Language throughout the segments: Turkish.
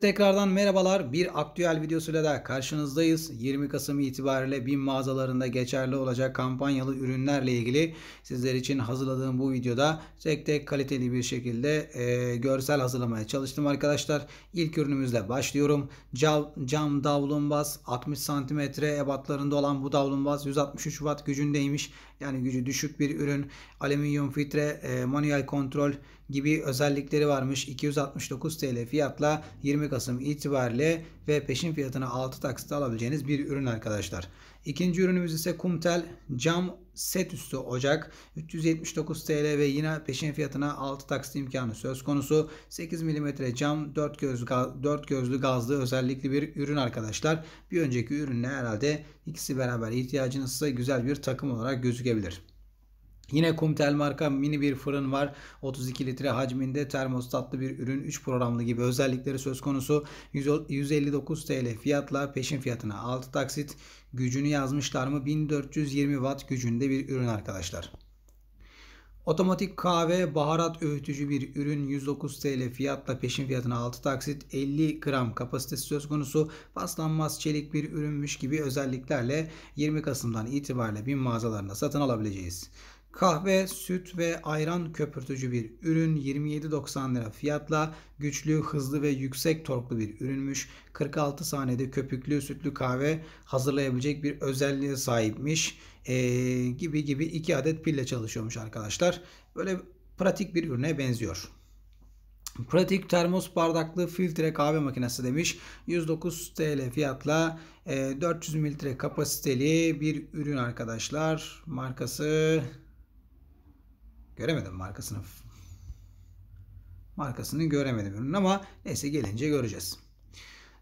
Tekrardan merhabalar. Bir aktüel videosuyla da karşınızdayız. 20 Kasım itibariyle BİM mağazalarında geçerli olacak kampanyalı ürünlerle ilgili sizler için hazırladığım bu videoda tek tek kaliteli bir şekilde e, görsel hazırlamaya çalıştım arkadaşlar. İlk ürünümüzle başlıyorum. Cam, cam davlumbaz 60 cm ebatlarında olan bu davlumbaz 163 watt gücündeymiş. Yani gücü düşük bir ürün. Alüminyum filtre, e, manuel kontrol, gibi özellikleri varmış. 269 TL fiyatla 20 Kasım itibariyle ve peşin fiyatına 6 taksitle alabileceğiniz bir ürün arkadaşlar. İkinci ürünümüz ise Kumtel cam set üstü ocak 379 TL ve yine peşin fiyatına 6 taksit imkanı söz konusu. 8 mm cam 4 göz 4 gözlü gazlı özellikli bir ürün arkadaşlar. Bir önceki ürünle herhalde ikisi beraber ihtiyacınızsa güzel bir takım olarak gözükebilir. Yine Kumtel marka mini bir fırın var. 32 litre hacminde termostatlı bir ürün 3 programlı gibi özellikleri söz konusu. 159 TL fiyatla peşin fiyatına 6 taksit gücünü yazmışlar mı? 1420 watt gücünde bir ürün arkadaşlar. Otomatik kahve baharat öğütücü bir ürün 109 TL fiyatla peşin fiyatına 6 taksit 50 gram kapasitesi söz konusu paslanmaz çelik bir ürünmüş gibi özelliklerle 20 Kasım'dan itibariyle bin mağazalarında satın alabileceğiz. Kahve, süt ve ayran köpürtücü bir ürün 27.90 lira fiyatla güçlü, hızlı ve yüksek torklu bir ürünmüş. 46 saniyede köpüklü sütlü kahve hazırlayabilecek bir özelliğe sahipmiş. Ee, gibi gibi 2 adet pille çalışıyormuş arkadaşlar. Böyle pratik bir ürüne benziyor. Pratik termos bardaklı filtre kahve makinesi demiş. 109 TL fiyatla 400 e, mililitre kapasiteli bir ürün arkadaşlar. Markası Göremedim markasını. Markasını göremedim ürünün ama neyse gelince göreceğiz.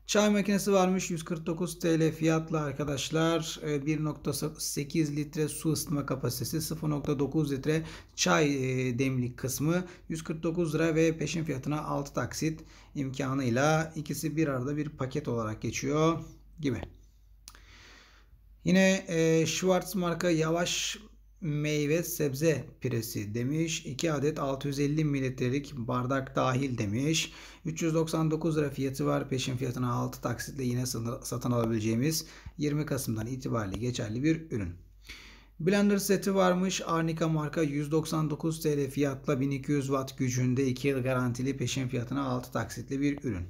Çay makinesi varmış 149 TL fiyatla arkadaşlar 1.8 ee, litre su ısıtma kapasitesi 0.9 litre çay e, demlik kısmı 149 lira ve peşin fiyatına 6 taksit imkanıyla ikisi bir arada bir paket olarak geçiyor gibi. Yine e, Schwartz marka yavaş meyve sebze piresi demiş. 2 adet 650 mililitrelik bardak dahil demiş. 399 lira fiyatı var. Peşin fiyatına 6 taksitle yine satın alabileceğimiz 20 Kasım'dan itibariyle geçerli bir ürün. Blender seti varmış. Arnika marka 199 TL fiyatla 1200 watt gücünde 2 yıl garantili peşin fiyatına 6 taksitli bir ürün.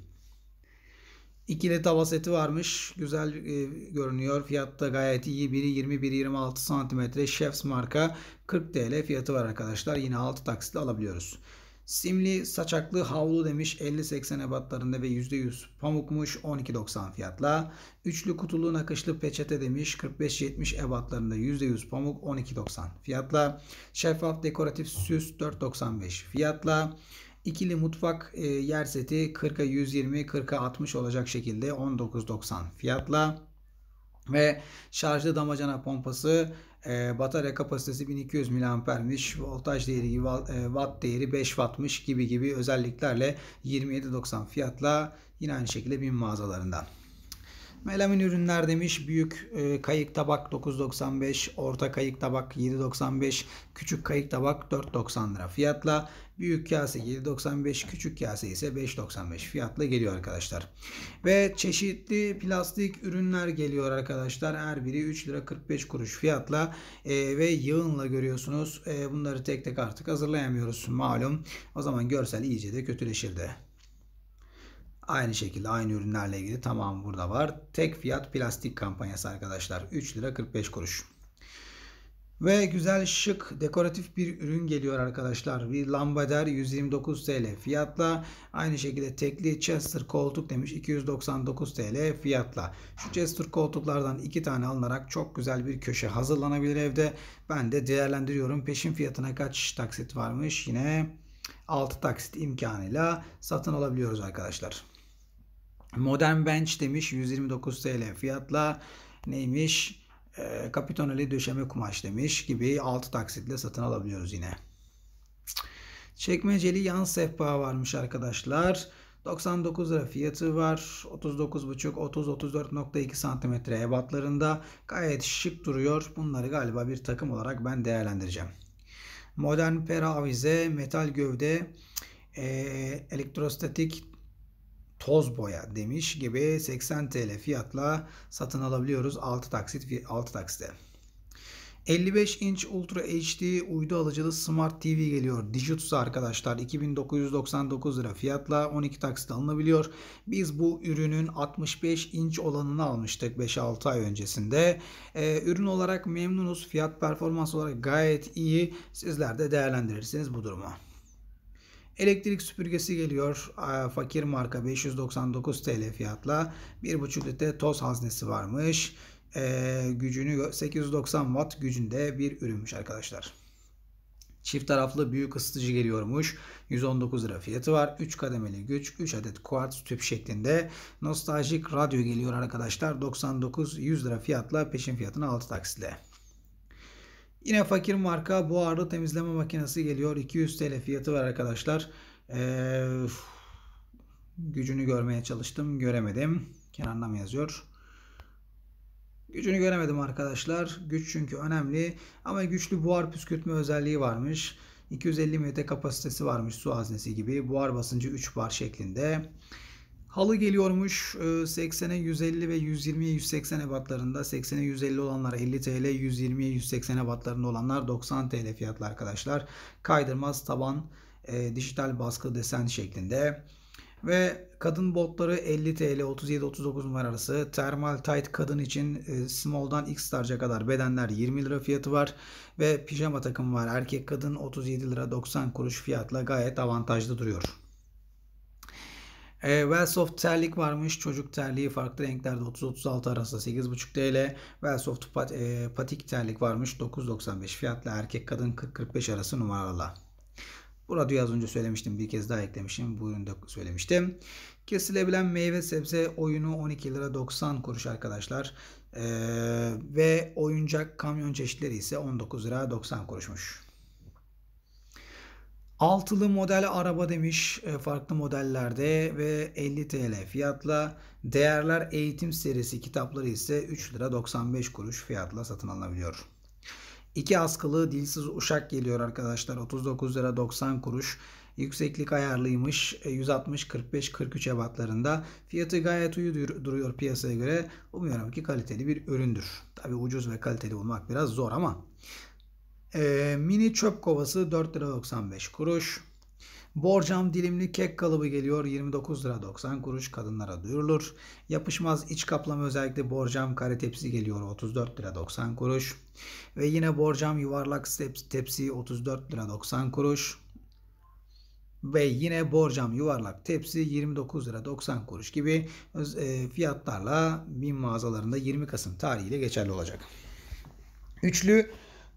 İkili tava seti varmış. Güzel e, görünüyor. Fiyatta gayet iyi. Biri 21, 26 santimetre. Chefs marka 40 TL fiyatı var arkadaşlar. Yine 6 taksitle alabiliyoruz. Simli saçaklı havlu demiş 50-80 ebatlarında ve %100 pamukmuş 12.90 fiyatla. Üçlü kutulu nakışlı peçete demiş 45-70 ebatlarında %100 pamuk 12.90 fiyatla. Şeffaf dekoratif süs 4.95 fiyatla. İkili mutfak e, yer seti 40'a 120, 40'a 60 olacak şekilde 19.90 fiyatla ve şarjlı damacana pompası e, batarya kapasitesi 1200 miliampermiş. Voltaj değeri e, watt değeri 5 wattmış gibi gibi özelliklerle 27.90 fiyatla yine aynı şekilde bin mağazalarından. Melamin ürünler demiş büyük e, kayık tabak 9.95, orta kayık tabak 7.95, küçük kayık tabak 4.90 lira fiyatla. Büyük kase 7.95, küçük kase ise 5.95 fiyatla geliyor arkadaşlar. Ve çeşitli plastik ürünler geliyor arkadaşlar. Her biri 3 lira 45 kuruş fiyatla e, ve yığınla görüyorsunuz. E, bunları tek tek artık hazırlayamıyoruz malum. O zaman görsel iyice de kötüleşirdi. Aynı şekilde aynı ürünlerle ilgili tamam burada var. Tek fiyat plastik kampanyası arkadaşlar. 3 lira 45 kuruş. Ve güzel şık dekoratif bir ürün geliyor arkadaşlar. Bir lambader 129 TL fiyatla. Aynı şekilde tekli Chester koltuk demiş 299 TL fiyatla. Şu Chester koltuklardan iki tane alınarak çok güzel bir köşe hazırlanabilir evde. Ben de değerlendiriyorum. Peşin fiyatına kaç taksit varmış yine 6 taksit imkanıyla satın alabiliyoruz arkadaşlar. Modern Bench demiş 129 TL fiyatla neymiş? E, döşeme kumaş demiş gibi 6 taksitle satın alabiliyoruz yine. Çekmeceli yan sehpa varmış arkadaşlar. 99 lira fiyatı var. 39,5 30-34.2 santimetre ebatlarında. Gayet şık duruyor. Bunları galiba bir takım olarak ben değerlendireceğim modern peravize, metal gövde, e, elektrostatik toz boya demiş gibi 80 TL fiyatla satın alabiliyoruz 6 taksit 6 taksite. 55 inç Ultra HD uydu alıcılı Smart TV geliyor. Dijitsu arkadaşlar 2999 lira fiyatla 12 taksit alınabiliyor. Biz bu ürünün 65 inç olanını almıştık 5-6 ay öncesinde. Ee, ürün olarak memnunuz. Fiyat performans olarak gayet iyi. Sizler de değerlendirirsiniz bu durumu. Elektrik süpürgesi geliyor. Ee, fakir marka 599 TL fiyatla. 1,5 litre toz haznesi varmış e, gücünü 890 watt gücünde bir ürünmüş arkadaşlar. Çift taraflı büyük ısıtıcı geliyormuş. 119 lira fiyatı var. 3 kademeli güç, 3 adet kuartz tüp şeklinde. Nostaljik radyo geliyor arkadaşlar. 99-100 lira fiyatla peşin fiyatına 6 taksitle. Yine fakir marka buharlı temizleme makinesi geliyor. 200 TL fiyatı var arkadaşlar. Ee, gücünü görmeye çalıştım. Göremedim. Kenarına mı yazıyor? Gücünü göremedim arkadaşlar. Güç çünkü önemli. Ama güçlü buhar püskürtme özelliği varmış. 250 metre kapasitesi varmış su haznesi gibi. Buhar basıncı 3 bar şeklinde. Halı geliyormuş 80'e ee, 150 ve 120'ye 180 ebatlarında. 80'e 150 olanlar 50 TL, 120'ye 180 ebatlarında olanlar 90 TL fiyatlı arkadaşlar. Kaydırmaz taban e, dijital baskı desen şeklinde. Ve kadın botları 50 TL 37-39 numara arası. Thermal tight kadın için e, small'dan x large'a kadar bedenler 20 lira fiyatı var. Ve pijama takım var. Erkek kadın 37 lira 90 kuruş fiyatla gayet avantajlı duruyor. E, Wellsoft terlik varmış. Çocuk terliği farklı renklerde 30-36 arasında 8,5 TL. Wellsoft pat, e, patik terlik varmış. 9,95 fiyatla erkek kadın 40-45 arası numaralı. Bu radyoyu az önce söylemiştim. Bir kez daha eklemişim. Bu üründe söylemiştim. Kesilebilen meyve sebze oyunu 12 lira 90 kuruş arkadaşlar. Ee, ve oyuncak kamyon çeşitleri ise 19 lira 90 kuruşmuş. Altılı model araba demiş e, farklı modellerde ve 50 TL fiyatla değerler eğitim serisi kitapları ise 3 lira 95 kuruş fiyatla satın alınabiliyor. İki askılı dilsiz uşak geliyor arkadaşlar. 39 lira 90 kuruş. Yükseklik ayarlıymış. 160 45 43 ebatlarında. Fiyatı gayet uyu duruyor piyasaya göre. Umuyorum ki kaliteli bir üründür. Tabi ucuz ve kaliteli bulmak biraz zor ama. Ee, mini çöp kovası 4 lira 95 kuruş. Borcam dilimli kek kalıbı geliyor 29 lira 90 kuruş kadınlara duyurulur. Yapışmaz iç kaplama özellikle borcam kare tepsi geliyor 34 lira 90 kuruş. Ve yine borcam yuvarlak tepsi 34 lira 90 kuruş. Ve yine borcam yuvarlak tepsi 29 lira 90 kuruş gibi e, fiyatlarla bin mağazalarında 20 Kasım tarihiyle geçerli olacak. Üçlü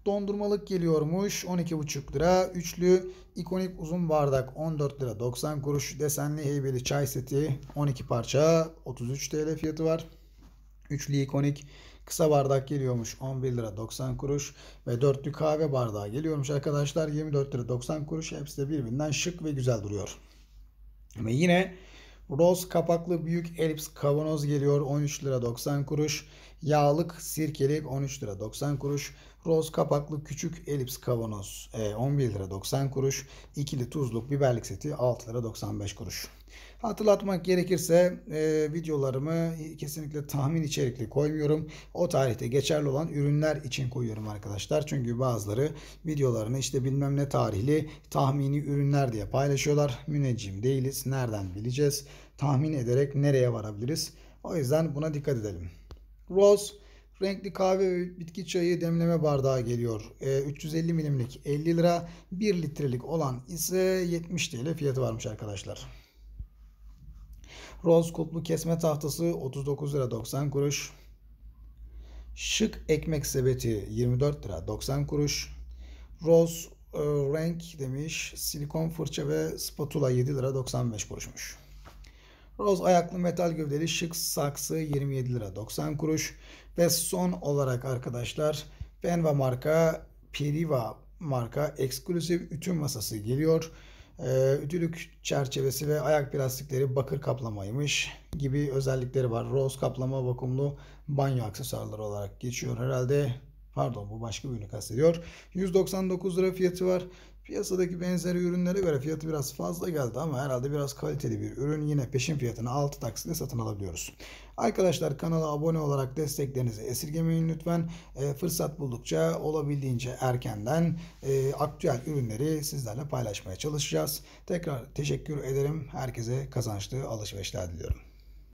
dondurmalık geliyormuş 12,5 lira. Üçlü ikonik uzun bardak 14 lira 90 kuruş. Desenli heybeli çay seti 12 parça 33 TL fiyatı var. Üçlü ikonik kısa bardak geliyormuş 11 lira 90 kuruş ve dörtlü kahve bardağı geliyormuş arkadaşlar 24 lira 90 kuruş. Hepsi de birbirinden şık ve güzel duruyor. Ve yine Roz kapaklı büyük elips kavanoz geliyor 13 lira 90 kuruş. Yağlık sirkelik 13 lira 90 kuruş. Roz kapaklı küçük elips kavanoz 11 e, lira 90 kuruş. İkili tuzluk biberlik seti 6 lira 95 kuruş. Hatırlatmak gerekirse e, videolarımı kesinlikle tahmin içerikli koymuyorum. O tarihte geçerli olan ürünler için koyuyorum arkadaşlar. Çünkü bazıları videolarını işte bilmem ne tarihli tahmini ürünler diye paylaşıyorlar. Müneccim değiliz. Nereden bileceğiz? Tahmin ederek nereye varabiliriz? O yüzden buna dikkat edelim. Rose Renkli kahve ve bitki çayı demleme bardağı geliyor. E, ee, 350 milimlik 50 lira. 1 litrelik olan ise 70 TL fiyatı varmış arkadaşlar. Roz kutlu kesme tahtası 39 lira 90 kuruş. Şık ekmek sepeti 24 lira 90 kuruş. Roz e, renk demiş. Silikon fırça ve spatula 7 lira 95 kuruşmuş. Roz ayaklı metal gövdeli şık saksı 27 lira 90 kuruş. Ve son olarak arkadaşlar Benva marka Periva marka eksklusif ütü masası geliyor. Ee, ütülük çerçevesi ve ayak plastikleri bakır kaplamaymış gibi özellikleri var. Rose kaplama vakumlu banyo aksesuarları olarak geçiyor herhalde. Pardon bu başka bir ürünü kastediyor. 199 lira fiyatı var. Piyasadaki benzeri ürünlere göre fiyatı biraz fazla geldi ama herhalde biraz kaliteli bir ürün. Yine peşin fiyatına 6 taksitle satın alabiliyoruz. Arkadaşlar kanala abone olarak desteklerinizi esirgemeyin lütfen. E, fırsat buldukça olabildiğince erkenden e, aktüel ürünleri sizlerle paylaşmaya çalışacağız. Tekrar teşekkür ederim. Herkese kazançlı alışverişler diliyorum.